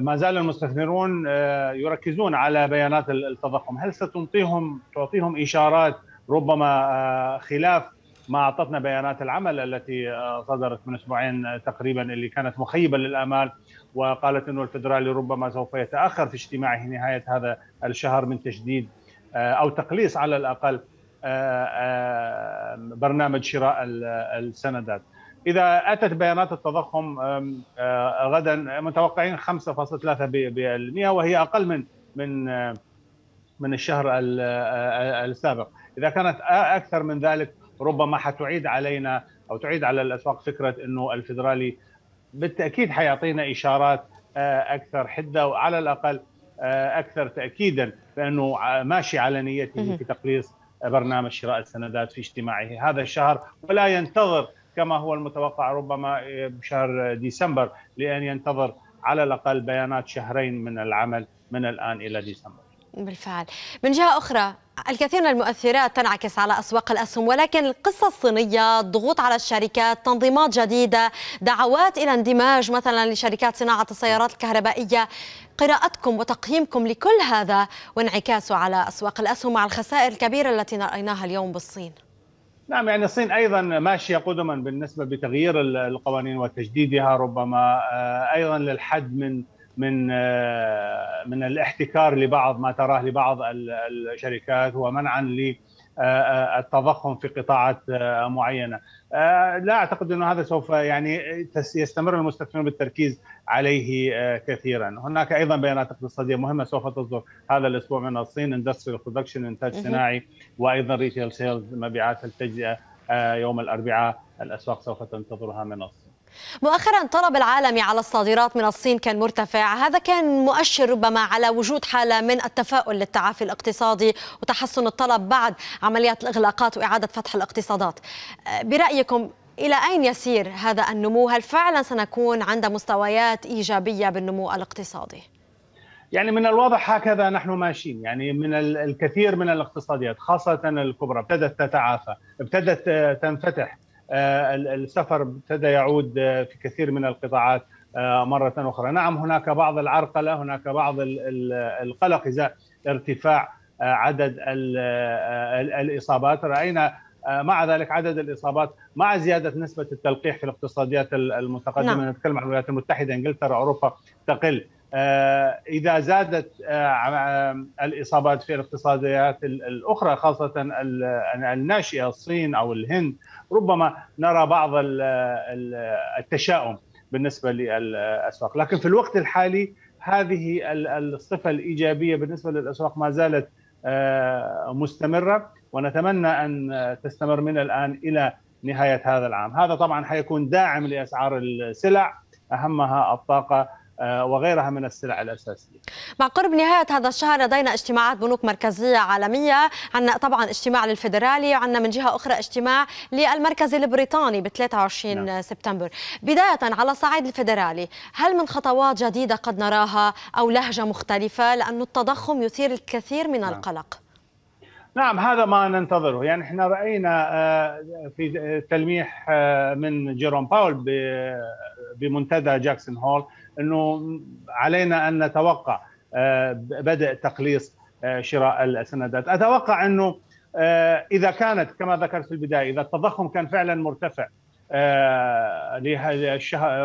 ما زال المستثمرون آه، يركزون على بيانات التضخم هل ستعطيهم تعطيهم إشارات ربما آه، خلاف ما أعطتنا بيانات العمل التي آه، صدرت من أسبوعين تقريبا اللي كانت مخيبة للآمال وقالت أنه الفدرالي ربما سوف يتأخر في اجتماعه نهاية هذا الشهر من تجديد أو تقليص على الأقل برنامج شراء السندات اذا اتت بيانات التضخم آه، غدا متوقعين 5.3% وهي اقل من من آه، من الشهر آه، السابق اذا كانت اكثر من ذلك ربما حتعيد علينا او تعيد على الاسواق فكره انه الفدرالي بالتاكيد حيعطينا اشارات اكثر حده وعلى الاقل اكثر تاكيدا بانه ماشي على نيته في تقليص برنامج شراء السندات في اجتماعه هذا الشهر ولا ينتظر كما هو المتوقع ربما آه، بشهر ديسمبر لأن ينتظر على الأقل بيانات شهرين من العمل من الآن إلى ديسمبر بالفعل من جهة أخرى الكثير من المؤثرات تنعكس على أسواق الأسهم ولكن القصة الصينية ضغوط على الشركات تنظيمات جديدة دعوات إلى اندماج مثلا لشركات صناعة السيارات الكهربائية قراءتكم وتقييمكم لكل هذا وانعكاسه على أسواق الأسهم مع الخسائر الكبيرة التي رأيناها اليوم بالصين نعم يعني الصين ايضا ماشيه قدما بالنسبه بتغيير القوانين وتجديدها ربما آه، ايضا للحد من من آه، من الاحتكار لبعض ما تراه لبعض الشركات ومنعا آه، آه، التضخم في قطاعات آه، معينه. لا اعتقد انه هذا سوف يعني يستمر المستثمرون بالتركيز عليه كثيرا. هناك ايضا بيانات اقتصاديه مهمه سوف تصدر هذا الاسبوع من الصين اندستريال برودكشن انتاج صناعي وايضا ريتيل سيلز مبيعات التجزئه يوم الاربعاء الاسواق سوف تنتظرها من الصين. مؤخرا طلب العالمي على الصادرات من الصين كان مرتفع هذا كان مؤشر ربما على وجود حالة من التفاؤل للتعافي الاقتصادي وتحسن الطلب بعد عمليات الإغلاقات وإعادة فتح الاقتصادات آه، برأيكم إلى أين يسير هذا النمو؟ هل فعلا سنكون عند مستويات إيجابية بالنمو الاقتصادي؟ يعني من الواضح هكذا نحن ماشيين يعني من الكثير من الاقتصاديات خاصة الكبرى ابتدت تتعافى ابتدت آه، تنفتح آه، السفر ابتدى يعود آه، في كثير من القطاعات آه، مرة أخرى نعم هناك بعض العرقلة هناك بعض القلق إذا ارتفاع عدد الإصابات رأينا مع ذلك عدد الإصابات مع زيادة نسبة التلقيح في الاقتصاديات المتقدمة نعم. نتكلم عن الولايات المتحدة إنجلترا أوروبا تقل آه، اذا زادت آه، آه، الاصابات في الاقتصاديات الاخرى خاصه الناشئه الصين او الهند ربما نرى بعض التشاؤم بالنسبه للاسواق، لكن في الوقت الحالي هذه الصفه الايجابيه بالنسبه للاسواق ما زالت مستمره ونتمنى ان تستمر من الان الى نهايه هذا العام، هذا طبعا حيكون داعم لاسعار السلع اهمها الطاقه آه، وغيرها من السلع الأساسية مع قرب نهاية هذا الشهر لدينا اجتماعات بنوك مركزية عالمية عندنا طبعا اجتماع للفيدرالي وعندنا من جهة أخرى اجتماع للمركز البريطاني ب 23 نعم. سبتمبر بداية على صعيد الفيدرالي هل من خطوات جديدة قد نراها أو لهجة مختلفة لأن التضخم يثير الكثير من نعم. القلق نعم هذا ما ننتظره يعني احنا راينا آه، في تلميح آه، من جيروم باول بمنتدى جاكسون هول انه علينا ان نتوقع آه، بدء تقليص آه، شراء السندات اتوقع انه آه، اذا كانت كما ذكرت في البدايه اذا التضخم كان فعلا مرتفع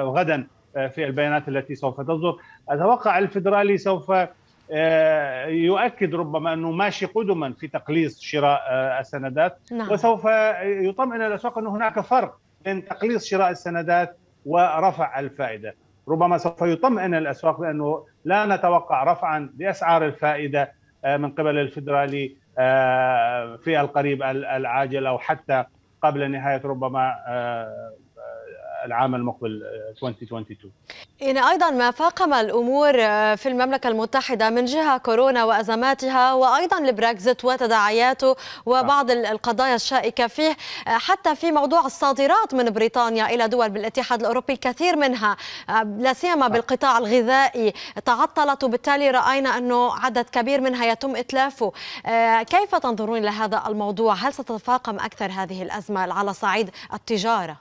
غدا في البيانات التي سوف تصدر اتوقع الفدرالي سوف يؤكد ربما انه ماشي قدما في تقليص شراء السندات نعم. وسوف يطمئن الاسواق انه هناك فرق بين تقليص شراء السندات ورفع الفائده ربما سوف يطمئن الاسواق بانه لا نتوقع رفعا لاسعار الفائده آه، من قبل الفدرالي آه، في القريب العاجل او حتى قبل نهايه ربما آه، العام المقبل 2022 آه، إن أيضا ما فاقم الأمور آه، في المملكة المتحدة من جهة كورونا وأزماتها وأيضا البريكزت وتداعياته وبعض القضايا الشائكة فيه آه، حتى في موضوع الصادرات من بريطانيا إلى دول بالاتحاد الأوروبي كثير منها لا سيما نعم. بالقطاع الغذائي تعطلت وبالتالي رأينا أنه عدد كبير منها يتم إتلافه كيف تنظرون لهذا الموضوع؟ هل ستتفاقم أكثر هذه الأزمة على صعيد التجارة؟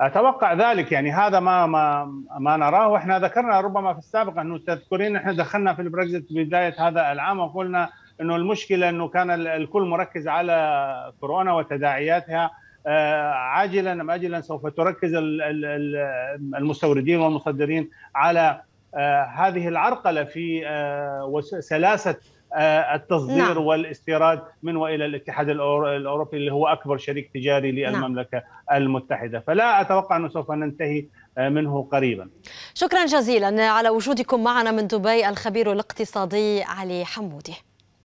اتوقع ذلك يعني هذا ما ما ما نراه واحنا ذكرنا ربما في السابق انه تذكرين احنا دخلنا في البريكزت بدايه هذا العام وقلنا انه المشكله انه كان الكل مركز على كورونا وتداعياتها آه، عاجلا ام اجلا سوف تركز المستوردين والمصدرين على آه، هذه العرقله في آه، سلاسه آه، التصدير نعم. والاستيراد من والى الاتحاد الاوروبي اللي هو اكبر شريك تجاري للمملكه نعم. المتحده، فلا اتوقع انه سوف ننتهي آه، منه قريبا. شكرا جزيلا على وجودكم معنا من دبي الخبير الاقتصادي علي حمودي.